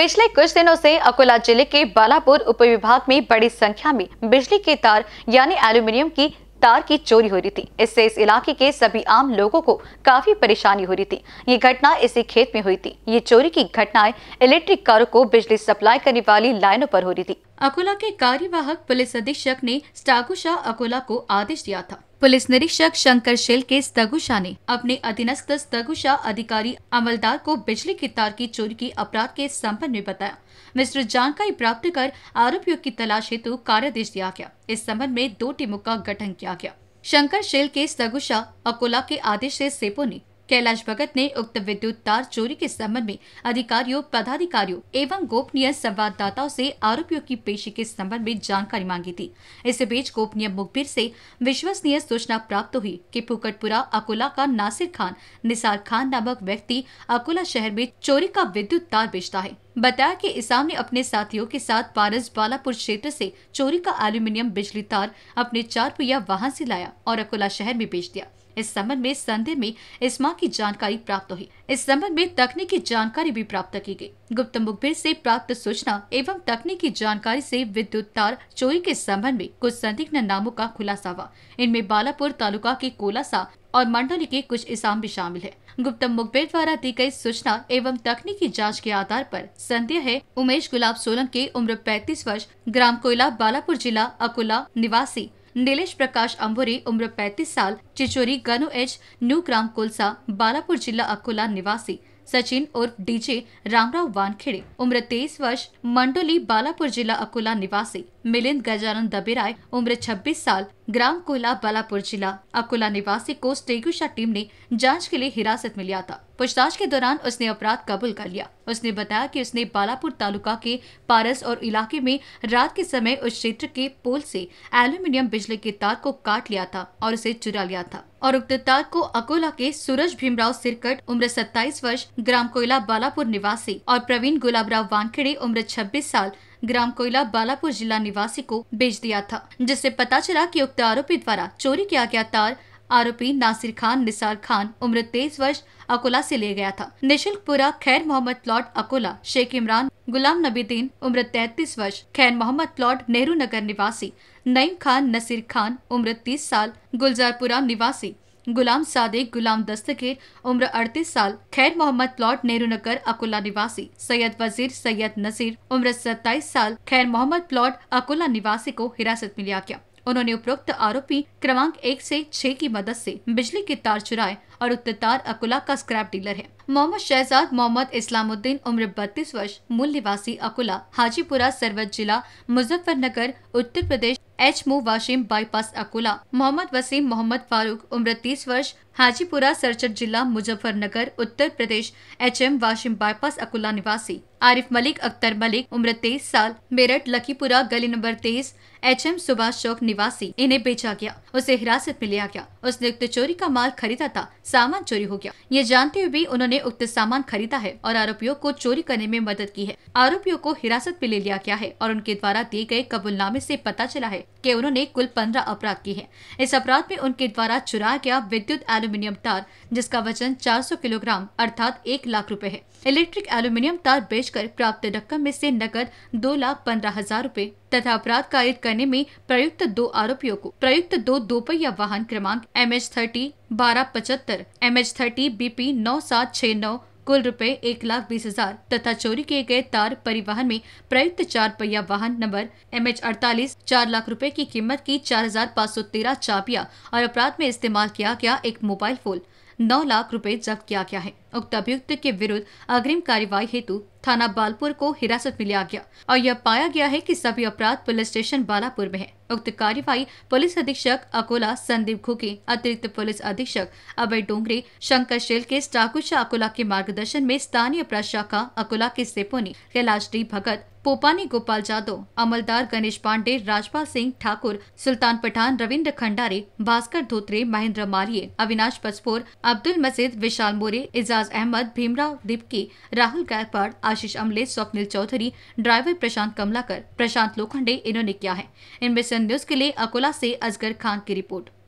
पिछले कुछ दिनों से अकोला जिले के बालापुर उपविभाग में बड़ी संख्या में बिजली के तार यानी एल्यूमिनियम की तार की चोरी हो रही थी इससे इस इलाके के सभी आम लोगों को काफी परेशानी हो रही थी ये घटना इसी खेत में हुई थी ये चोरी की घटनाएं इलेक्ट्रिक कारों को बिजली सप्लाई करने वाली लाइनों पर हो रही थी अकोला के कार्यवाहक पुलिस अधीक्षक ने स्टागुशा अकोला को आदेश दिया था पुलिस निरीक्षक शंकर शेल के स्तगुशा ने अपने अधीनस्थ स्तगुशा अधिकारी अमलदार को बिजली की तार की चोरी की अपराध के संबंध में बताया विस्तृत जानकारी प्राप्त कर आरोपियों की तलाश हेतु कार्यादेश दिया गया इस संबंध में दो टीमों का गठन किया गया शंकर शेल के स्तगुशा अकोला के आदेश से सेपो ने कैलाश भगत ने उक्त विद्युत तार चोरी के संबंध में अधिकारियों पदाधिकारियों एवं गोपनीय संवाददाताओं से आरोपियों की पेशी के संबंध में जानकारी मांगी थी इस बीच गोपनीय मुखबिर से विश्वसनीय सूचना प्राप्त हुई कि फुकटपुरा अकोला का नासिर खान निसार खान नामक व्यक्ति अकोला शहर में चोरी का विद्युत तार बेचता है बताया कि इसाम ने अपने साथियों के साथ पारस बालापुर क्षेत्र से चोरी का एल्यूमिनियम बिजली तार अपने चार पुया वाहन से लाया और अकोला शहर में बेच दिया इस संबंध में संदेह में इस्मा की जानकारी प्राप्त हुई इस संबंध में तकनीकी जानकारी भी प्राप्त की गई गुप्त मुखबिर से प्राप्त सूचना एवं तकनीकी जानकारी से विद्युत तार चोरी के संबंध में कुछ संदिग्ध नामों का खुलासा हुआ इनमें बालापुर तालुका के कोलासा और मंडोली के कुछ इसाम भी शामिल है गुप्ता मुखबिर द्वारा दी गई सूचना एवं तकनीकी जांच के आधार पर संदेह है उमेश गुलाब सोलन के उम्र 35 वर्ष ग्राम कोयला बालापुर जिला अकोला निवासी नीलेश प्रकाश अम्बोरी उम्र 35 साल चिचोरी गनु एच न्यू ग्राम कोलसा बालापुर जिला अकोला निवासी सचिन उर्फ डीजे रामराव वानखेड़े उम्र 23 वर्ष मंडोली बालापुर जिला अकोला निवासी मिलिंद गजानन दबेराय उम्र 26 साल ग्राम कोयला बालापुर जिला अकोला निवासी को स्टेगुशा टीम ने जांच के लिए हिरासत में लिया था पूछताछ के दौरान उसने अपराध कबूल कर लिया उसने बताया कि उसने बालापुर तालुका के पारस और इलाके में रात के समय उस क्षेत्र के पोल से एल्यूमिनियम बिजली के तार को काट लिया था और उसे चुरा लिया था और उक्त तार को अकोला के सूरज भीमराव सिरकट उम्र सत्ताईस वर्ष ग्राम कोयला बालापुर निवासी और प्रवीण गुलाबराव वानखेड़े उम्र छब्बीस साल ग्राम कोयला बालापुर जिला निवासी को बेच दिया था जिससे पता चला कि उक्त आरोपी द्वारा चोरी किया गया तार आरोपी नासिर खान निसार खान उम्र तेईस वर्ष अकोला से ले गया था निशुल्कपुरा खैर मोहम्मद प्लॉट अकोला शेख इमरान गुलाम दीन उम्र तैतीस वर्ष खैर मोहम्मद प्लॉट नेहरू नगर निवासी नईम खान नसीर खान उम्र तीस साल गुलजारपुरा निवासी गुलाम सादिक गुलाम दस्तगीर उम्र 38 साल खैर मोहम्मद प्लॉट नेहरू नगर अकोला निवासी सैयद वजीर सैयद नसीर उम्र 27 साल खैर मोहम्मद प्लॉट अकोला निवासी को हिरासत में लिया गया उन्होंने उपरोक्त आरोपी क्रमांक एक से छह की मदद से बिजली के तार चुराए और उत्तर तार अकोला का स्क्रैप डीलर है मोहम्मद शहजाद मोहम्मद इस्लामुद्दीन उम्र बत्तीस वर्ष मूल निवासी अकोला हाजीपुरा सरवत जिला मुजफ्फरनगर उत्तर प्रदेश एच मो वाशिम बाईपास अकोला मोहम्मद वसीम मोहम्मद फारूक उम्र तीस वर्ष हाजीपुरा सरचट जिला Muzaffarnagar Uttar Pradesh H M Washim bypass Akola निवासी आरिफ मलिक अख्तर मलिक उम्र तेईस साल मेरठ लखीपुरा गली नंबर तेईस एच एम सुभाष चौक निवासी इन्हें बेचा गया उसे हिरासत में लिया गया उसने उक्त चोरी का माल खरीदा था सामान चोरी हो गया ये जानते हुए भी उन्होंने उक्त सामान खरीदा है और आरोपियों को चोरी करने में मदद की है आरोपियों को हिरासत में ले लिया गया है और उनके द्वारा दिए गए कबुलनामे ऐसी पता चला है की उन्होंने कुल पंद्रह अपराध किए हैं इस अपराध में उनके द्वारा चुराया गया विद्युत एल्यूमिनियम तार जिसका वजन 400 किलोग्राम अर्थात एक लाख रुपए है इलेक्ट्रिक एल्यूमिनियम तार बेचकर प्राप्त रकम में से नकद दो लाख पंद्रह हजार रूपए तथा अपराध कार्य करने में प्रयुक्त दो आरोपियों को प्रयुक्त दो दोपहिया वाहन क्रमांक एम एच थर्टी बारह पचहत्तर M H thirty B P नौ सात छह नौ कुल रुपए एक लाख बीस हजार तथा चोरी किए गए तार परिवहन में प्रयुक्त चार पहिया वाहन नंबर एम एच अड़तालीस चार लाख रुपए की कीमत की चार हजार पाँच सौ तेरह चापिया और अपराध में इस्तेमाल किया गया एक मोबाइल फोन नौ लाख रुपए जब्त किया गया है उक्त अभियुक्त के विरुद्ध अग्रिम कार्यवाही हेतु थाना बालपुर को हिरासत में लिया गया और यह पाया गया है कि सभी अपराध पुलिस स्टेशन बालापुर में है उक्त कार्यवाही पुलिस अधीक्षक अकोला संदीप घुके अतिरिक्त पुलिस अधीक्षक अभय डोंगरे शंकर शेल के स्टाकुशा अकोला के मार्गदर्शन में स्थानीय अपराध शाखा अकोला के सेपोनी कैलाश डी भगत पोपानी गोपाल जादव अमलदार गणेश पांडे राजपाल सिंह ठाकुर सुल्तान पठान रविन्द्र खंडारे भास्कर धोत्रे महेंद्र मालिये अविनाश पसपोर अब्दुल मजिद विशाल मोरे इजाज मुमताज अहमद भीमराव दिपकी राहुल गायकवाड़ आशीष अमले स्वप्निल चौधरी ड्राइवर प्रशांत कमलाकर प्रशांत लोखंडे इन्होंने किया है इनमें सन न्यूज के लिए अकोला से अजगर खान की रिपोर्ट